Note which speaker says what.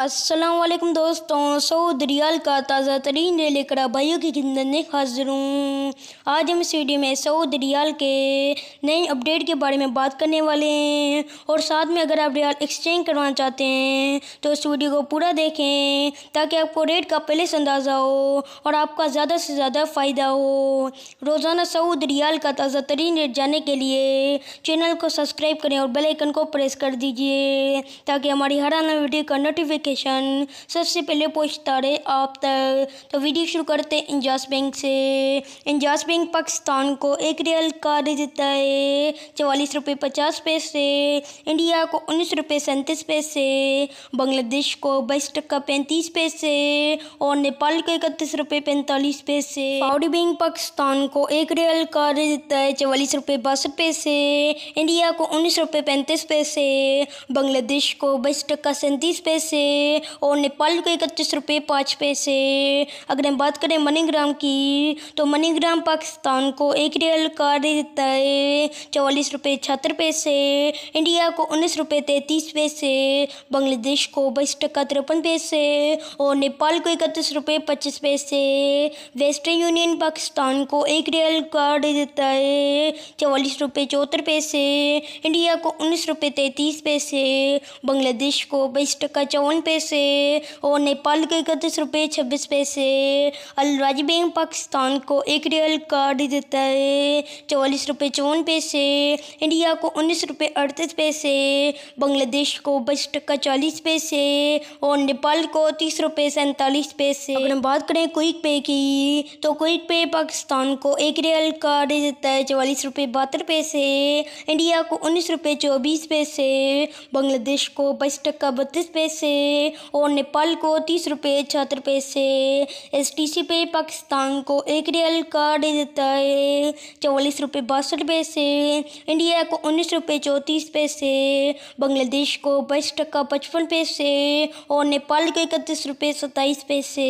Speaker 1: असलम दोस्तों सऊद रियाल का ताज़ा तरीन लेकर भाइयों की खिदत में हाजिर हूँ आज हम इस वीडियो में सऊद रियाल के नए अपडेट के बारे में बात करने वाले हैं और साथ में अगर आप रियाल एक्सचेंज करवाना चाहते हैं तो इस वीडियो को पूरा देखें ताकि आपको रेट का पहले से अंदाज़ा हो और आपका ज़्यादा से ज़्यादा फ़ायदा हो रोज़ाना सऊद रियाल का ताज़ा तरीन रेट जानने के लिए चैनल को सब्सक्राइब करें और बेलाइकन को प्रेस कर दीजिए ताकि हमारी हर आना वीडियो का नोटिफिकेशन क्वेश्चन सबसे पहले पूछता रहे आप तक तो वीडियो शुरू करते हैं इंजाज बैंक से इंजाज बैंक पाकिस्तान को एक रियल कार्ड देता है चवालीस रुपये पचास पैसे इंडिया को उन्नीस रुपये सैंतीस पैसे बांग्लादेश को बाईस टक्का पैंतीस पैसे और नेपाल को इकतीस रुपये पैंतालीस पैसे पाउडी बैंक पाकिस्तान को एक रियल कार्ड देता है चवालीस रुपये बासठ पैसे इंडिया को उन्नीस रुपये पैंतीस पैसे बांग्लादेश को बाईस टक्का सैंतीस पैसे और नेपाल को इकतीस रुपये पाँच पैसे अगर हम बात करें मनीग्राम की तो मनीग्राम पाकिस्तान को एक रियल का देता है चवालीस रुपये छहत्तर पैसे इंडिया को उन्नीस रुपये तैंतीस पैसे बांग्लादेश को बाईस टका तिरपन पैसे और नेपाल को इकतीस रुपये पच्चीस पैसे वेस्टर्न यूनियन पाकिस्तान को एक रियल का देता है चवालीस रुपये चौहत्तर पैसे इंडिया को उन्नीस रुपये तैंतीस पैसे बांग्लादेश को बाईस टका चौवन पैसे और नेपाल को इकतीस रुपये छब्बीस पैसे अलराज बैंक पाकिस्तान को एक रियल कार्ड देता है चौवालीस रुपये चौवन पैसे इंडिया को उन्नीस रुपये अड़तीस पैसे बांग्लादेश को बस टक्का चालीस पैसे और नेपाल को तीस रुपये सैंतालीस पैसे अगर हम बात करें क्विक पे की तो क्विक पे पाकिस्तान को एक रियल कार्ड देता है चवालीस रुपये बहत्तर पैसे इंडिया को उन्नीस रुपये चौबीस पैसे बांग्लादेश को बस टक्का बत्तीस पैसे और नेपाल को तीस रुपये छहत्तर रुपये से एस टी सी पे पाकिस्तान को एक रियल कार्ड देता है चवालीस रुपये बासठ रुपये से इंडिया को उन्नीस रुपये चौंतीस पैसे बांग्लादेश को बाईस टका पचपन पैसे और नेपाल को इकतीस रुपये सत्ताईस पैसे